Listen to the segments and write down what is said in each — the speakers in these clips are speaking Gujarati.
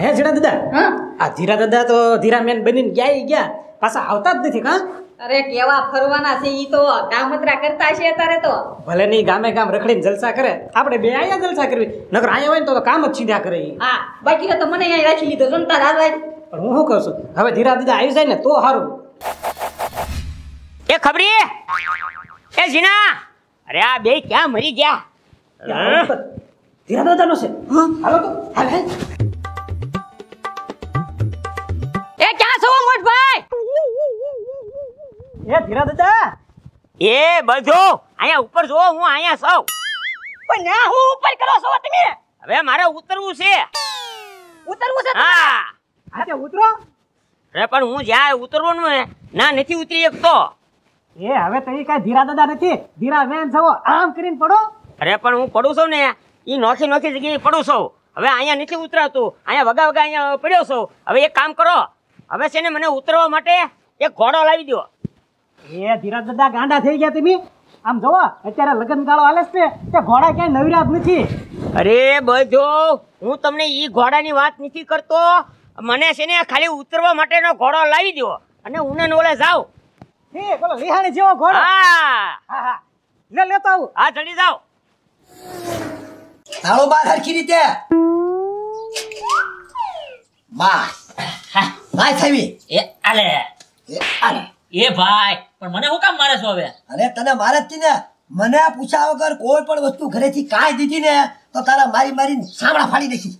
હે જીરા દાદા હા આ ધીરા દાદા તો ધીરા મેન બનીને ગયા ગયા પાછા આવતા જ નથી કા અરે કેવા ફરવાના છે ઈ તો ગામત્રા કરતા છે અત્યારે તો ભલે નહીં ગામે ગામ રખડીને જલસા કરે આપણે બે અહીંયા જલસા કરવી નકર અહીંયા હોય ને તો કામ જ સીધા કરે હા બાકી તો મને અહીંયા રાખી લીધો જમતા હાલવાય પણ હું શું કહું છું હવે ધીરા દાદા આવી જાય ને તો સારું એ ખબરી એ જીના અરે આ બે ક્યાં મરી ગયા ધીરા દાદા દાદાનો છે હાલો તો હાલ હાલ હું પણ હું ઉપર ઉતરવું જ્યાં ઉતરવાનું ને ના નથી ઉતરી શકતો એ હવે તઈ કાઈ ધીરા દાદા નથી ધીરા વેન છો આમ કરીને પડો અરે પણ હું પડું છું ને એ નોખી નોખી જગ્યાએ પડું છું હવે અહીંયા નથી ઉતરાતું અહીંયા વગા વગા અહીંયા પડ્યો છું હવે એક કામ કરો હવે છે ને મને ઉતરવા માટે એક ઘોડો લાવી દો એ ધીરજ દાદા ગાંડા થઈ ગયા તમે આમ જોવો અત્યારે લગ્ન ગાળો હાલે છે તે ઘોડા ક્યાંય નવી નવીરાત નથી અરે બજો હું તમને એ ઘોડાની વાત નથી કરતો મને છે ને ખાલી ઉતરવા માટેનો ઘોડો લાવી દો અને ઉનન ઓલે જાવ હે બોલો રિહાણી જેવો ઘોડો હા હા લે લેતો આવું હા ચડી જાવ ધાળો બાર હરખી રીતે બસ ભાઈ થઈ એ આલે એ આલે એ ભાઈ પણ મને હું કામ મારે છો હવે અરે તને મારે જ ને મને પૂછ્યા વગર કોઈ પણ વસ્તુ ઘરેથી કાંઈ દીધી ને તો તારા મારી મારીને સામડા ફાડી દેશી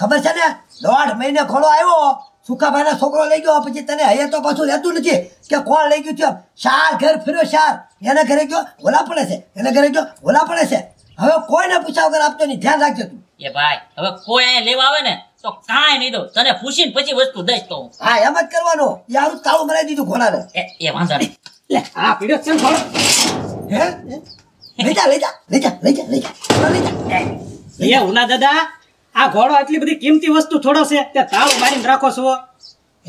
ખબર છે ને દોઢ મહિને ખોળો આવ્યો સુખાભાઈના છોકરો લઈ ગયો પછી તને હૈયે તો પાછું રહેતું નથી કે કોણ લઈ ગયું છે શાર ઘર ફેર્યો શાર એના ઘરે ગયો ઓલા પડે છે એને ઘરે ગયો ઓલા પડે છે હવે કોઈને પૂછ્યા વગર આપતો નહીં ધ્યાન રાખજો તું એ ભાઈ હવે કોઈ અહીંયા લેવા આવે ને તો કાંઈ નહીં દઉં તને પૂછીને પછી વસ્તુ દઈશ તો હા એમ જ કરવાનો યારું તાળું મરાઈ દીધું ઘોડાને એ વાંધો નહીં લે આ પીડ્યો છે ઘોડો હે લઈ જા લઈ જા લઈ જા એ ઉના દાદા આ ઘોડો આટલી બધી કિંમતી વસ્તુ થોડો છે તે તાળું મારીને રાખો છો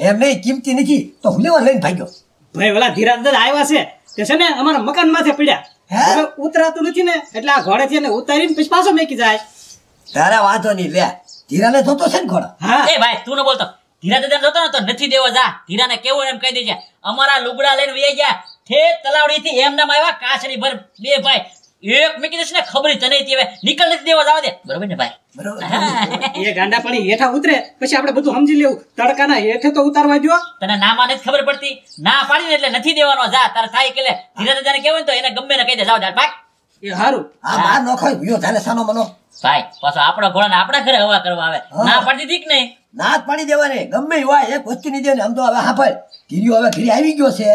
એમ નહીં કિંમતી નથી તો હું લેવા લઈને ભાગ્યો ભાઈ ઓલા ધીરા દાદા આવ્યા છે તે છે ને અમારા મકાન માથે પડ્યા હવે ઉતરાતું નથી ને એટલે આ ઘોડે થી ઉતારીને પછી પાછો મેકી જાય તારા વાંધો નહીં લે ધીરાને જોતો છે ને ઘોડો એ ભાઈ તું ન બોલતો ધીરા દાદા જોતો ને નથી દેવો જા ધીરાને કેવું એમ કહી દેજે અમારા લુગડા લઈને વહી ગયા ઠે તલાવડી થી એમ નામ કાચડી ભર બે ભાઈ એક મેકી દેશ ને ખબર તને હવે નીકળ નથી દેવો જવા દે બરોબર ને ભાઈ બરોબર એ ગાંડા પાણી હેઠા ઉતરે પછી આપણે બધું સમજી લેવું તડકાના હેઠે તો ઉતારવા દો તને નામાં નથી ખબર પડતી ના પાડીને એટલે નથી દેવાનો જા તારે થાય કે ધીરા દાદાને કહેવાય તો એને ગમે ને કહી દે જાવ જા ભાગ એ હારું આ બા નોખાય ગયો જાને સાનો મનો ભાઈ પાછો આપણા ઘોડાને આપણા ઘરે હવા કરવા આવે ના પાડી દીક નહીં ના જ પાડી દેવાની ગમે હોય એક વસ્તુ નહીં દેવાની આમ તો હવે હા ભાઈ ગીરીઓ હવે ઘીરી આવી ગયો છે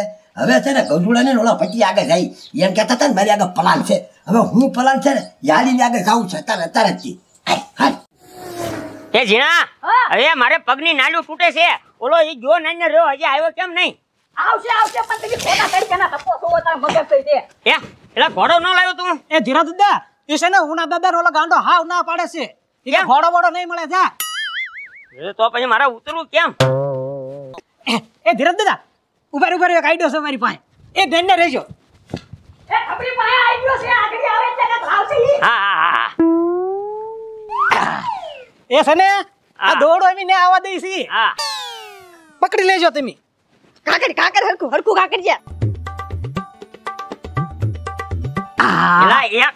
હવે છે ને ગંડુડાને ઓલા પટી આગળ જાય એમ કહેતા હતા ને મારી આગળ પલાન છે હવે હું પલાન છે ને યારીને આગળ જાઉં છે તારે તરત થી એ જીણા હવે મારે પગની નાડું તૂટે છે ઓલો એ જો નાઈને રહ્યો હજી આવ્યો કેમ નહીં આવશે આવશે પણ તમે ખોટા તરીકે ના તપો છો તારા મગજ થઈ દે એ એટલે ઘોડો ન લાવ્યો તું એ ધીરા દાદા એ છે ને ઉના દાદા નો ગાંડો હાવ ના પાડે છે એટલે ઘોડો બોડો નહીં મળે જા એ તો પછી મારા ઉતરું કેમ એ ધીરજ દાદા ઉપર ઉપર એક આઈડિયો છે મારી પાસે એ બેનને રહેજો એ આપણી પાસે આઈડિયો છે આગળ આવે છે ને ભાવ છે હા હા હા એ છે ને આ દોડો એમ ને આવા દઈસી હા પકડી લેજો તમે કાકડ કાકડ હરકુ હરકુ કાકડ જ્યા એલા એક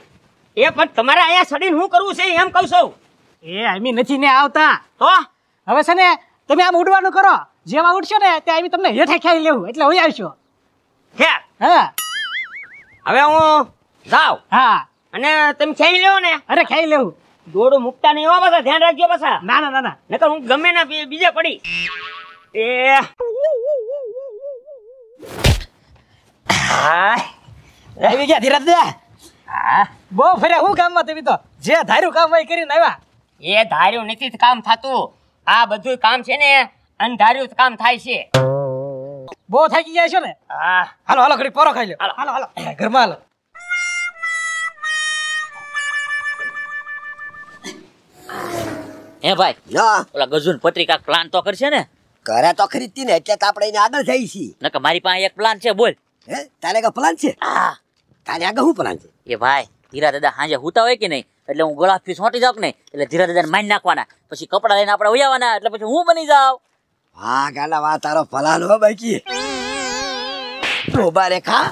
એ પણ તમારે અહીંયા સડીને શું કરવું છે એમ કહું છું એ આમી નથી ને આવતા તો હવે છે ને તમે આમ ઉડવાનું કરો જેવા ઉડશો ને ત્યાં આમી તમને હેઠે ખાઈ લેવું એટલે હોય આવશો હે હા હવે હું જાવ હા અને તમે ખાઈ લેવો ને અરે ખાઈ લેવું દોડું મુકતા નહીં એવા પાછા ધ્યાન રાખજો પાછા ના ના ના ના નકર હું ગમે ના બીજે પડી એ આવી ગયા ધીરજ દે હા બહુ ફર્યા હું કામમાં તમે તો જે ધાર્યું કામ હોય કરીને આવ્યા એ ધાર્યું નથી કામ થતું આ બધું કામ છે ને અંધાર્યું કામ થાય છે બહુ થાકી ગયા છો ને હા હાલો હાલો ઘડી પોરો ખાઈ લો હાલો હાલો હાલો ઘરમાં હાલો હે ભાઈ ઓલા ગજુન પત્રિકા પ્લાન તો કરશે ને ઘરે તો ખરીદતી ને એટલે તો આપણે એને આગળ જઈ છીએ નકર મારી પાસે એક પ્લાન છે બોલ હે તારે કે પ્લાન છે હા તારે આગળ શું પ્લાન છે એ ભાઈ ધીરા દાદા હાજે હુતા હોય કે નહીં એટલે હું ગળા ફી જાઉં કે એટલે ધીરા દાદાને મારી નાખવાના પછી કપડાં લઈને આપણે ઉયાવાના એટલે પછી હું બની જાઉં હા ગાલા વા તારો ફલાલ હો બાકી રોબા રેખા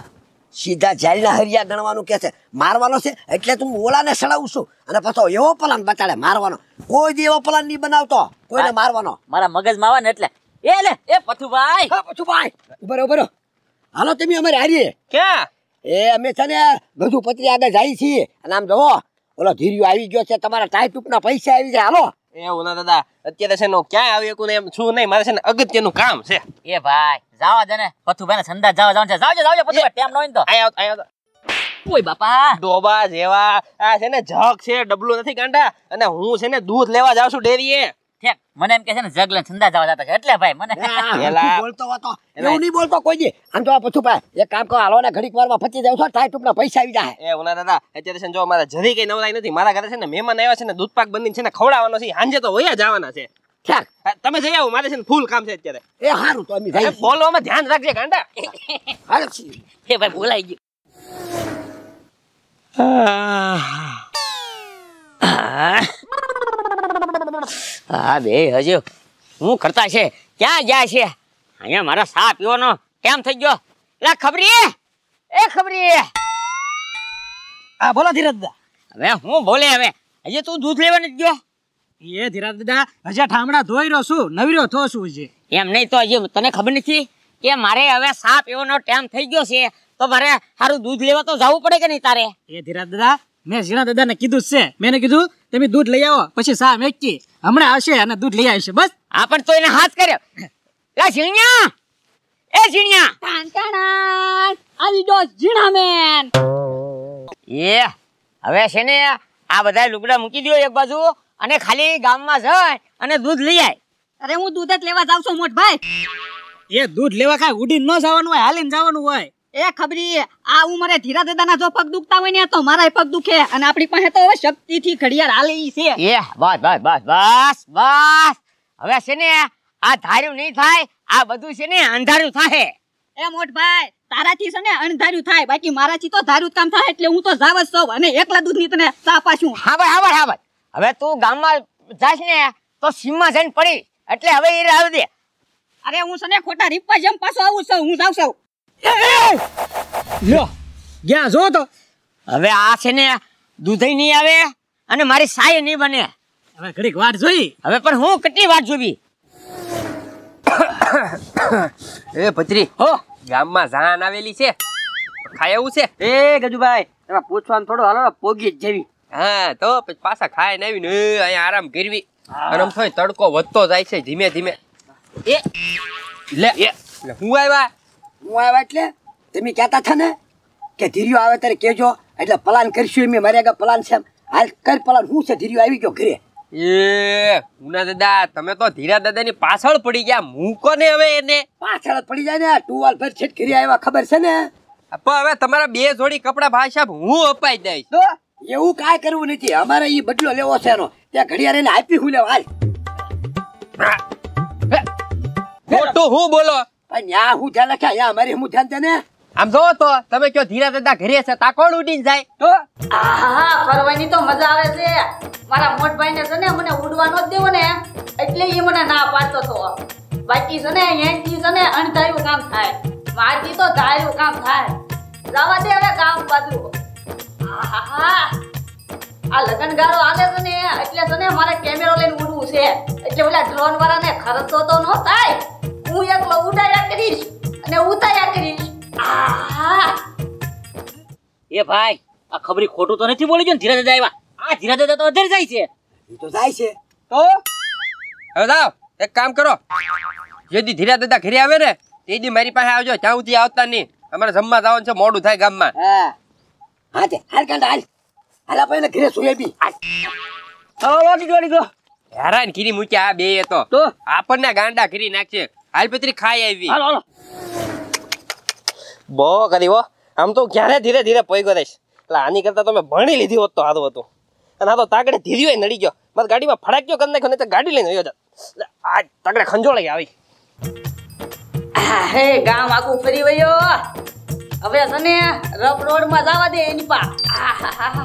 સીધા જેલના હરિયા ગણવાનું કે છે મારવાનો છે એટલે તું ઓલાને સડાવું છું અને પછી એવો પ્લાન બતાડે મારવાનો કોઈ દી એવો પ્લાન નહીં બનાવતો કોઈને મારવાનો મારા મગજ આવે ને એટલે એ લે એ પથુભાઈ હા પથુભાઈ ઉભરો ઉભરો હાલો તમે અમારે હારીએ ક્યાં એ અમે છે ને બધું પતરી આગળ જાય છીએ અને આમ જવો ઓલો ધીર્યો આવી ગયો છે તમારા ટાઈટ ઉપના પૈસા આવી જાય હાલો એવું ના દાદા અત્યારે છે ક્યાંય આવી એકું એમ છું નહીં મારે છે ને અગત્યનું કામ છે એ ભાઈ જાવા દે ને પથુ ભાઈ સંદા જાવા જવાનું છે જાવજો જાવજો પથુ ટાઈમ નો તો આયો આયો કોઈ બાપા ડોબા જેવા આ છે ને જગ છે ડબલું નથી ગાંડા અને હું છે ને દૂધ લેવા જાવ છું ડેરીએ ઠેક મને એમ કે છે ને જગલે છંદા જવા જતા છે એટલે ભાઈ મને બોલતો હતો એવું નહીં બોલતો કોઈ દી આમ તો આ પછું એક કામ કરો હાલો ને ઘડીક વારમાં ફચી જાવ છો ટાઈ ટૂપના પૈસા આવી જાય એ ઓલા દાદા અત્યારે છે જો મારા જરી કઈ નવલાઈ નથી મારા ઘરે છે ને મહેમાન આવ્યા છે ને દૂધપાક બંધી છે ને ખવડાવવાનો છે હાંજે તો વયા જવાના છે ઠેક તમે જઈ આવો મારે છે ને ફૂલ કામ છે અત્યારે એ સારું તો અમે જઈએ બોલવામાં ધ્યાન રાખજે ગાંડા એ ભાઈ બોલાઈ ગયું Ah. હા બે હજુ હું કરતા છે ક્યાં જાય છે અહીંયા મારા સા પીવાનો કેમ થઈ ગયો લા ખબરી એ ખબરી આ બોલો ધીરજ હવે હું બોલે હવે હજી તું દૂધ લેવા નથી ગયો એ ધીરજ દાદા હજી ઠામડા ધોઈ રહ્યો છું નવીરો થો છું છે એમ નહીં તો હજી તને ખબર નથી કે મારે હવે સાપ પીવાનો ટાઈમ થઈ ગયો છે તો મારે સારું દૂધ લેવા તો જવું પડે કે નહીં તારે એ ધીરજ દાદા મેં ઝીણા દાદાને કીધું છે મેં કીધું તમે દૂધ લઈ આવો પછી સા મેકી હમણાં આવશે અને દૂધ લઈ આવશે બસ આ પણ તો એને હાથ કર્યો લા ઝીણિયા એ ઝીણિયા ટાંટાણા આવી ગયો ઝીણા મેન એ હવે છે ને આ બધા લુગડા મૂકી દો એક બાજુ અને ખાલી ગામમાં જાય અને દૂધ લઈ આય અરે હું દૂધ જ લેવા જાવ છું મોટ ભાઈ એ દૂધ લેવા કાંઈ ઉડીને ન જવાનું હોય હાલીને જવાનું હોય એ ખબરી આ ઉંમરે ધીરા દાદાના જો પગ દુખતા હોય ને તો મારા પગ દુખે અને આપણી પાસે તો હવે શક્તિથી ઘડિયાળ હાલે છે એ બસ બસ બસ બસ બસ હવે છે ને આ ધાર્યું નહીં થાય આ બધું છે ને અંધારું થાય એ મોટ ભાઈ તારાથી છે ને અંધારું થાય બાકી મારાથી તો ધારું કામ થાય એટલે હું તો જાવ સૌ અને એકલા દૂધની તને સા પાછું હા ભાઈ હા ભાઈ હા ભાઈ હવે તું ગામમાં જાશ ને તો સીમમાં જઈને પડી એટલે હવે એ રાવ દે અરે હું સને ખોટા રીપા જેમ પાછો આવું છું હું જાવ છું જો તો હવે આ છે ને દૂધઈ નહીં આવે અને મારી સાય નહીં બને હવે જોઈ હવે પણ હું કેટલી વાટ જોવી પત્રી હો ગામમાં જાન આવેલી છે ખાય એવું છે એ ગજુભાઈ એમાં પૂછવાનું થોડું હાલો પોગી જેવી હા તો પછી પાછા ખાય ને ને અહીંયા આરામ કરવી આરામ થાય તડકો વધતો જાય છે ધીમે ધીમે એ લે હું આવ્યા હું આવ્યા એટલે તમે કહેતા હતા ને કે ધીર્યો આવે ત્યારે કહેજો એટલે પ્લાન કરશું એમ મારે આગળ પ્લાન છે હાલ કઈ પ્લાન શું છે ધીર્યો આવી ગયો ઘરે એ ઉના દાદા તમે તો ધીરા દાદાની પાછળ પડી ગયા હું કોને હવે એને પાછળ પડી જાય ને ટુવાલ પર છેટ ઘરે આવ્યા ખબર છે ને પણ હવે તમારા બે જોડી કપડા ભાઈ સાહેબ હું અપાઈ દઈશ તો એવું કાંઈ કરવું નથી અમારે એ બદલો લેવો છે એનો ત્યાં ઘડિયાળ એને આપી હું લેવા હાલ મોટું હું બોલો પણ આવે છે ને એટલે છે ને કામ થાય મારથી તો કામ થાય જવા કામ બાજુ આ લગન ગાળો છે ને એટલે છે ને મારે કેમેરો લઈને ઉડવું છે એટલે ઓલા ડ્રોન વાળાને ખર્ચો તો નો થાય હું એકલો ઉડાયા કરીશ અને ઉતાર્યા કરીશ એ ભાઈ આ ખબરી ખોટું તો નથી બોલી ગયો ને ધીરા દાદા આવ્યા આ ધીરા દાદા તો અધર જાય છે તો જાય છે તો હવે જાઓ એક કામ કરો જેદી ધીરા દાદા ઘરે આવે ને તે દી મારી પાસે આવજો ત્યાં સુધી આવતા નહીં અમારે જમવા જવાનું છે મોડું થાય ગામમાં હા હા હાલ કાંડા હાલ હાલ આપણે ઘરે સુઈ બી હાલ રોટી દોડી દો હેરાન કીરી મૂકી આ બે તો આપણને ગાંડા કરી નાખશે હાલ પત્રી આવી બહુ કરી આમ તો ક્યારે ધીરે ધીરે પૈગો રહીશ એટલે આની કરતા તમે ભણી લીધી હોત તો સારું હતું અને આ તો તાગડે ધીરી હોય નડી ગયો મારે ગાડીમાં ફડાક્યો કરી નાખ્યો ગાડી લઈને ગયો આ તાગડે ખંજોળાઈ આવી હે ગામ આખું ફરી વયો હવે તને રફ રોડ માં જવા દે એની પા આ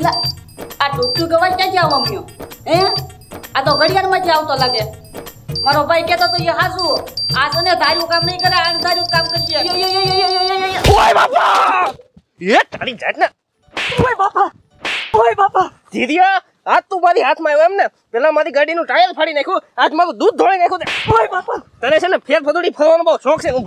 ટૂંક ટૂંક ક્યાં ક્યાં આવ્યો હે આ તો ઘડિયાળમાં જ આવતો લાગે મારો ભાઈ કહેતો તો એ હાસુ આ તને તારું કામ નહીં કરે આને તારું કામ કરશે ઓય બાપા એ તારી જાત ને ઓય બાપા ઓય બાપા દીદીયા આજ તું મારી હાથમાં આવ્યો એમ ને પેલા મારી ગાડીનું ટાયર ફાડી નાખ્યું આજ મારું દૂધ ધોળી નાખ્યું બાપા તને છે ને ફેર ફદોડી ફરવાનો બહુ શોખ છે એ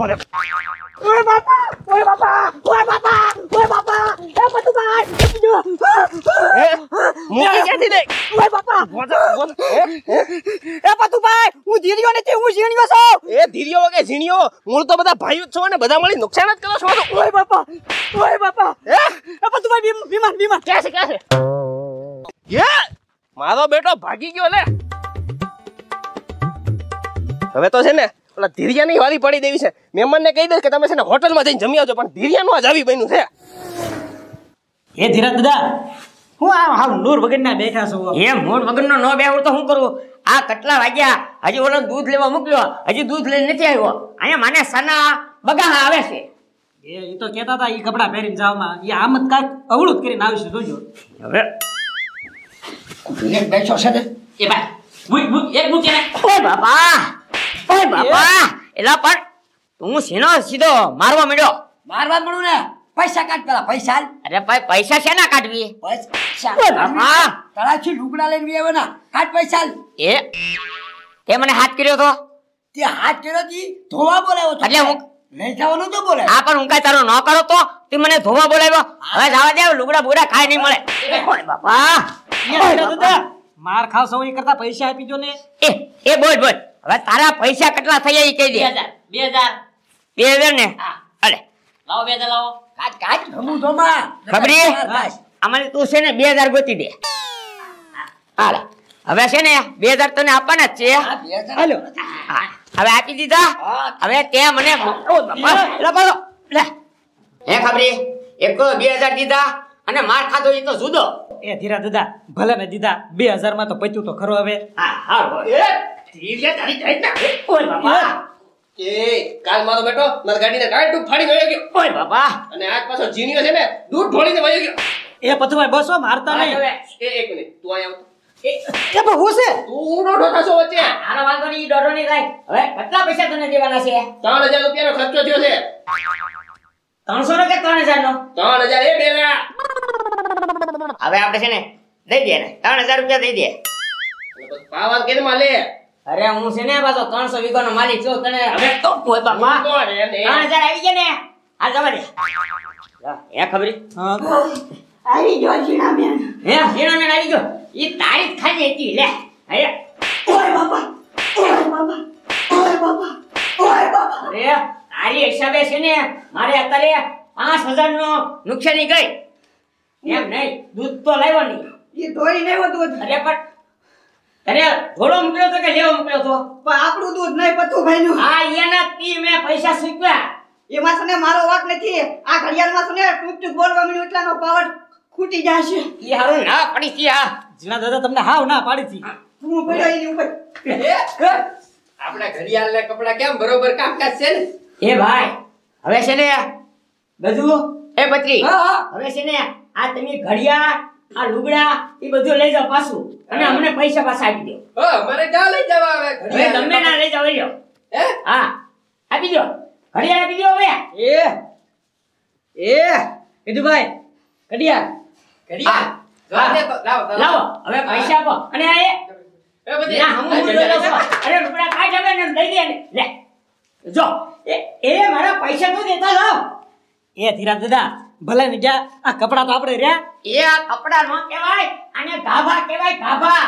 પતુ ભાઈ હું ધીરિયો નથી હું ઝીણિયો છું એ ધીરિયો વગે ઝીણિયો મૂળ તો બધા ભાઈઓ છો અને બધા મળી નુકસાન જ કરો છો બાપા ઓય બાપા એ પતુ ભાઈ બીમાર બીમાર ક્યાં છે ક્યાં છે મારો બેટો ભાગી ગયો લે હવે તો છે ને ઓલા ધીરિયાની વારી પડી દેવી છે મહેમાનને કહી દઈશ કે તમે છે ને હોટલમાં જઈને જમી આવજો પણ ધીરિયાનું આજ આવી બન્યું છે એ ધીરજ દાદા હું આ હાવ નૂર વગરના બેઠા છું એ મૂળ વગરનો ન બેહું તો હું કરું આ કેટલા વાગ્યા હજી ઓલો દૂધ લેવા મૂક્યો હજી દૂધ લઈને નથી આવ્યો અહીંયા માને સના બગા આવે છે એ તો કહેતા હતા એ કપડાં પહેરીને જવામાં એ આમ જ કાંઈક અવળું કરીને આવીશું જોજો હવે એક બેઠો છે ને એ ભાઈ મૂક મૂક એક મૂક એને ઓય બાપા ઓય બાપા એલા પણ તું સીનો સીધો મારવા મળ્યો મારવા મળું ને પૈસા કાઢ પેલા પૈસા અરે ભાઈ પૈસા છે ના કાઢવી પૈસા બાપા તળાથી લુગડા લઈને આવ્યો ના કાઢ પૈસા એ તે મને હાથ કર્યો તો તે હાથ કર્યો તી ધોવા બોલાવ્યો તો એટલે હું લઈ જવાનું તો બોલે હા પણ હું કાઈ તારો ન કરો તો તે મને ધોવા બોલાવ્યો હવે જવા દે લુગડા બુડા કાઈ નહીં મળે બાપા માર ખાશો એ કરતા પૈસા આપી દો ને એ એ બોલ બોલ હવે તારા પૈસા કેટલા થયા એ કહી દે 2000 2000 ને અરે લાવો 2000 લાવો કાટ કાટ રમુ ધોમા ખબરી અમારે તું છે ને 2000 ગોતી દે હાલે હવે છે ને 2000 તને આપવાના જ છે હાલો હવે આપી દીધા હવે તે મને લે પાડો લે હે ખબરી એક 2000 દીધા અને માર ખાધો એ તો જુદો એ ધીરા દાદા ભલે ને દીધા બે હજાર માં તો પચ્યું તો ખરો હવે કાલ મારો બેટો માર ગાડીને કાઢ ફાડી ગયો છે એ પથુભાઈ બસો મારતા નહીં એ તું અહીં આવતો હું છે તું વચ્ચે આનો વાંધો નહીં ડોઢો નહીં થાય હવે પૈસા તને દેવાના છે 3000 રૂપિયાનો ખર્ચો થયો છે ત્રણસો નો કે ત્રણ હજાર નો ત્રણ હજાર એ બેરા હવે આપણે છે ને દઈ દે ને ત્રણ હજાર રૂપિયા દઈ દે પાવા કે લે અરે હું છે ને પાછો ત્રણસો વીઘો નો માલિક છું તને હવે તો કોઈ બાપા ત્રણ હજાર આવી ગયા ને હાલ જવા દે એ ખબર આવી ગયો જીણાબેન હે જીણાબેન આવી ગયો ઈ તારી ખાલી હતી લે હે ઓય બાપા ઓય બાપા ઓય બાપા ઓય બાપા અરે તારી હિસાબે છે ને મારે અત્યારે પાંચ હજાર નો નુકસાની ગઈ એમ નહીં દૂધ તો લાવ્યો નહીં એ દોરી લાવ્યો દૂધ અરે પણ અરે ઘોડો મોકલ્યો તો કે લેવો મોકલ્યો તો પણ આપણું દૂધ નહીં પતું ભાઈ નું હા એના પી મેં પૈસા સ્વીક્યા એમાં ને મારો વાક નથી આ ઘડિયાળમાં તને ટૂંક ટૂંક બોલવા મળ્યું એટલાનો પાવર ખૂટી જશે એ હારું ના પડી છે આ જીના દાદા તમને હાવ ના પાડી હતી તું પડ્યો એની ઉપર આપણા ને કપડા કેમ બરોબર કામકાજ છે ને એ ભાઈ હવે છે ને બધું એ પત્રી હવે છે ને આ તમે ઘડિયાળ આ લુગડા એ બધું લઈ જાઓ પાછું અને અમને પૈસા પાછા આપી દો મને ક્યાં લઈ જવા આવે હવે તમે ના લઈ જાવ લ્યો હા આપી દો ઘડિયાળ આપી દો હવે એ એ વિદુભાઈ ઘડિયાળ ઘડિયાળ લાવો હવે પૈસા આપો અને આ એ એ બધી હું અરે રૂપિયા ને જો એ મારા પૈસા તો દેતા લાવ એ ધીરા દાદા ભલે ને ગયા આ કપડા તો આપણે રહ્યા એ આ કપડા નો કહેવાય આને ધાભા કહેવાય ધાભા